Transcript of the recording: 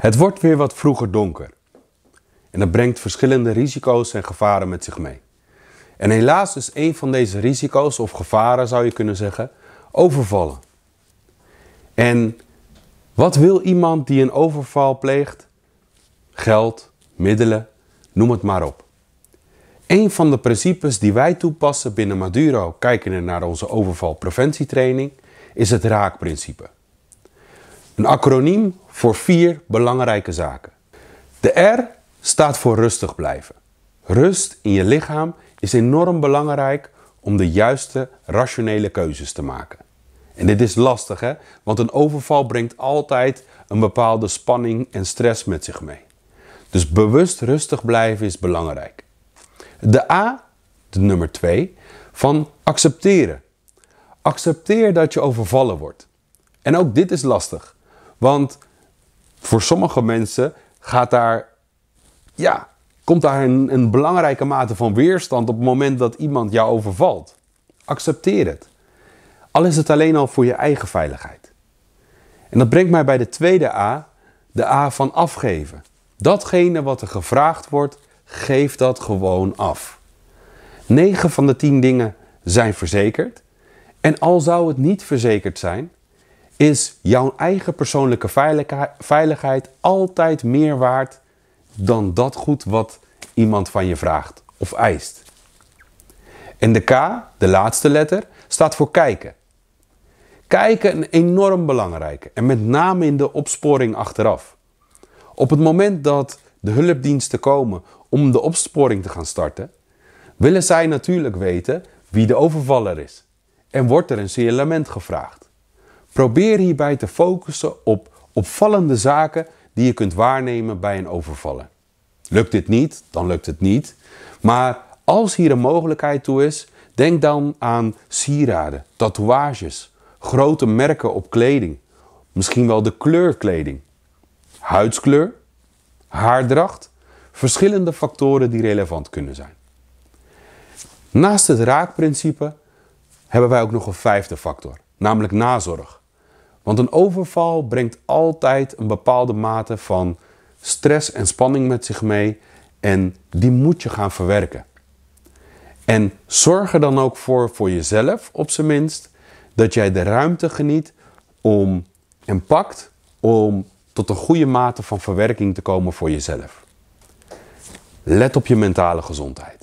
Het wordt weer wat vroeger donker. En dat brengt verschillende risico's en gevaren met zich mee. En helaas is een van deze risico's, of gevaren zou je kunnen zeggen, overvallen. En wat wil iemand die een overval pleegt? Geld, middelen, noem het maar op. Een van de principes die wij toepassen binnen Maduro, kijkende naar onze overvalpreventietraining, is het raakprincipe. Een acroniem voor vier belangrijke zaken. De R staat voor rustig blijven. Rust in je lichaam is enorm belangrijk om de juiste rationele keuzes te maken. En dit is lastig, hè? Want een overval brengt altijd een bepaalde spanning en stress met zich mee. Dus bewust rustig blijven is belangrijk. De A, de nummer 2, van accepteren. Accepteer dat je overvallen wordt. En ook dit is lastig. Want voor sommige mensen gaat daar, ja, komt daar een, een belangrijke mate van weerstand op het moment dat iemand jou overvalt. Accepteer het. Al is het alleen al voor je eigen veiligheid. En dat brengt mij bij de tweede A, de A van afgeven. Datgene wat er gevraagd wordt, geef dat gewoon af. 9 van de 10 dingen zijn verzekerd. En al zou het niet verzekerd zijn, is jouw eigen persoonlijke veiligheid altijd meer waard dan dat goed wat iemand van je vraagt of eist. En de K, de laatste letter, staat voor kijken. Kijken een enorm belangrijke en met name in de opsporing achteraf. Op het moment dat de hulpdiensten komen om de opsporing te gaan starten, willen zij natuurlijk weten wie de overvaller is en wordt er een signalement gevraagd. Probeer hierbij te focussen op opvallende zaken die je kunt waarnemen bij een overvallen. Lukt dit niet, dan lukt het niet. Maar als hier een mogelijkheid toe is, denk dan aan sieraden, tatoeages, grote merken op kleding, misschien wel de kleurkleding, huidskleur, haardracht, verschillende factoren die relevant kunnen zijn. Naast het raakprincipe hebben wij ook nog een vijfde factor, namelijk nazorg. Want een overval brengt altijd een bepaalde mate van stress en spanning met zich mee. En die moet je gaan verwerken. En zorg er dan ook voor, voor jezelf op zijn minst, dat jij de ruimte geniet om en pakt om tot een goede mate van verwerking te komen voor jezelf. Let op je mentale gezondheid.